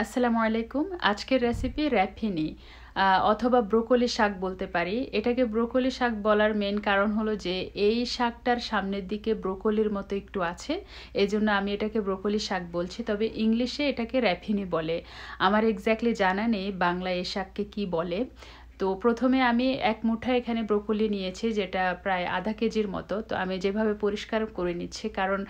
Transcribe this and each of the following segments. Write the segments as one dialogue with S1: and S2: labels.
S1: আসসালামু আলাইকুম আজকের রেসিপি র্যাফিনি অথবা ব্রোকলি শাক বলতে পারি এটাকে ব্রোকলি শাক বলার মেন কারণ হলো যে এই শাকটার সামনের দিকে ব্রোকলির মতো একটু আছে এজন্য আমি এটাকে ব্রোকলি শাক বলছি তবে ইংলিশে এটাকে র্যাফিনি বলে আমার এক্স্যাক্টলি জানা নেই বাংলায় এই শাককে কী বলে তো প্রথমে আমি এক মুঠা এখানে ব্রোকলি নিয়েছি যেটা প্রায় আধা কেজির মতো তো আমি যেভাবে পরিষ্কার করে নিচ্ছি কারণ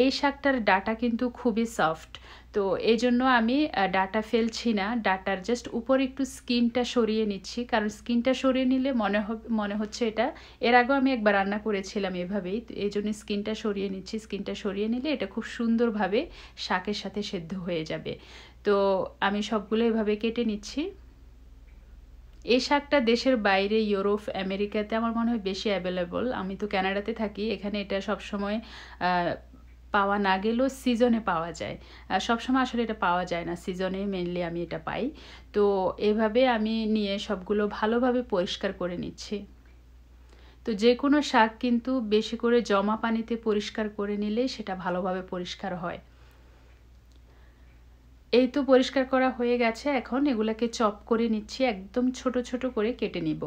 S1: এই শাকটার ডাটা কিন্তু খুবই সফট তো এই জন্য আমি ডাটা ফেলছি না ডাটার জাস্ট উপর একটু স্কিনটা সরিয়ে নিচ্ছি কারণ স্কিনটা সরিয়ে নিলে মনে মনে হচ্ছে এটা এর আগেও আমি একবার রান্না করেছিলাম এভাবেই তো এই জন্য স্কিনটা সরিয়ে নিচ্ছি স্কিনটা সরিয়ে নিলে এটা খুব সুন্দরভাবে শাকের সাথে সেদ্ধ হয়ে যাবে তো আমি সবগুলো এভাবে কেটে নিচ্ছি এই শাকটা দেশের বাইরে ইউরোপ আমেরিকাতে আমার মনে হয় বেশি অ্যাভেলেবল আমি তো ক্যানাডাতে থাকি এখানে এটা সবসময় পাওয়া না গেলেও সিজনে পাওয়া যায় সবসময় আসলে এটা পাওয়া যায় না সিজনে মেনলি আমি এটা পাই তো এভাবে আমি নিয়ে সবগুলো ভালোভাবে পরিষ্কার করে নিচ্ছি তো যে কোনো শাক কিন্তু বেশি করে জমা পানিতে পরিষ্কার করে নিলে সেটা ভালোভাবে পরিষ্কার হয় এই তো পরিষ্কার করা হয়ে গেছে এখন এগুলাকে চপ করে নিচ্ছি একদম ছোট ছোট করে কেটে নিব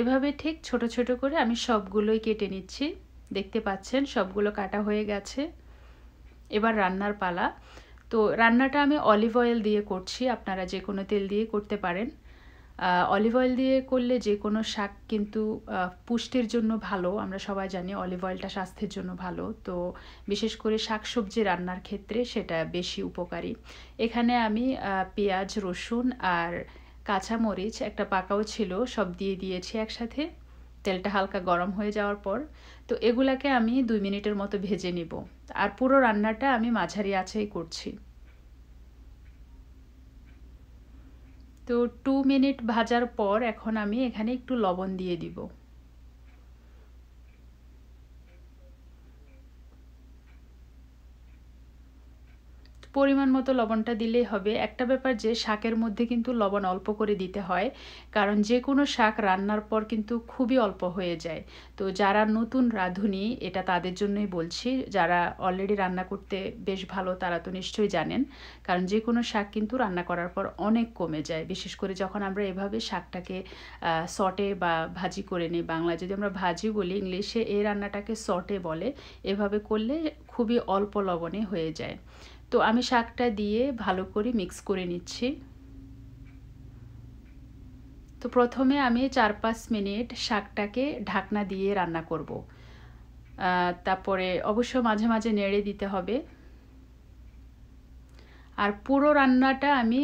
S1: এভাবে ঠিক ছোট ছোট করে আমি সবগুলোই কেটে নিচ্ছি দেখতে পাচ্ছেন সবগুলো কাটা হয়ে গেছে এবার রান্নার পালা তো রান্নাটা আমি অলিভ অয়েল দিয়ে করছি আপনারা যে কোনো তেল দিয়ে করতে পারেন অলিভ অয়েল দিয়ে করলে যে কোনো শাক কিন্তু পুষ্টির জন্য ভালো আমরা সবাই জানি অলিভ অয়েলটা স্বাস্থ্যের জন্য ভালো তো বিশেষ করে শাক সবজি রান্নার ক্ষেত্রে সেটা বেশি উপকারী এখানে আমি পেঁয়াজ রসুন আর কাঁচামরিচ একটা পাকাও ছিল সব দিয়ে দিয়েছি একসাথে তেলটা হালকা গরম হয়ে যাওয়ার পর তো এগুলাকে আমি দুই মিনিটের মতো ভেজে নিব আর পুরো রান্নাটা আমি মাঝারি আছেই করছি তো টু মিনিট ভাজার পর এখন আমি এখানে একটু লবণ দিয়ে দিব পরিমাণ মতো লবণটা দিলেই হবে একটা ব্যাপার যে শাকের মধ্যে কিন্তু লবণ অল্প করে দিতে হয় কারণ যে কোনো শাক রান্নার পর কিন্তু খুবই অল্প হয়ে যায় তো যারা নতুন রাঁধুনি এটা তাদের জন্যই বলছি যারা অলরেডি রান্না করতে বেশ ভালো তারা তো নিশ্চয়ই জানেন কারণ যে কোনো শাক কিন্তু রান্না করার পর অনেক কমে যায় বিশেষ করে যখন আমরা এভাবে শাকটাকে সটে বা ভাজি করে নিই বাংলায় যদি আমরা ভাজি বলি ইংলিশে এই রান্নাটাকে সটে বলে এভাবে করলে খুবই অল্প লবণে হয়ে যায় তো আমি শাকটা দিয়ে ভালো করে মিক্স করে নিচ্ছি তো প্রথমে আমি চার পাঁচ মিনিট শাকটাকে ঢাকনা দিয়ে রান্না করব তারপরে অবশ্য মাঝে মাঝে নেড়ে দিতে হবে আর পুরো রান্নাটা আমি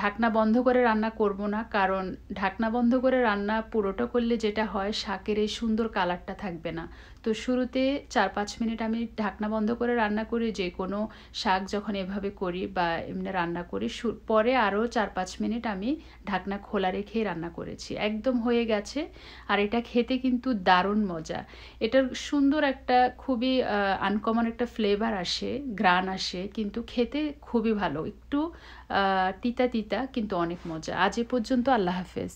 S1: ঢাকনা বন্ধ করে রান্না করব না কারণ ঢাকনা বন্ধ করে রান্না পুরোটা করলে যেটা হয় শাকের এই সুন্দর কালারটা থাকবে না তো শুরুতে চার পাঁচ মিনিট আমি ঢাকনা বন্ধ করে রান্না করি যে কোনো শাক যখন এভাবে করি বা এমনি রান্না করি পরে আরও চার পাঁচ মিনিট আমি ঢাকনা খোলা রেখেই রান্না করেছি একদম হয়ে গেছে আর এটা খেতে কিন্তু দারুণ মজা এটার সুন্দর একটা খুবই আনকমন একটা ফ্লেভার আসে গ্রান আসে কিন্তু খেতে খুবই ভালো একটু তিতা পিতা কিন্তু অনেক মজা আজ এ পর্যন্ত আল্লাহ হাফেজ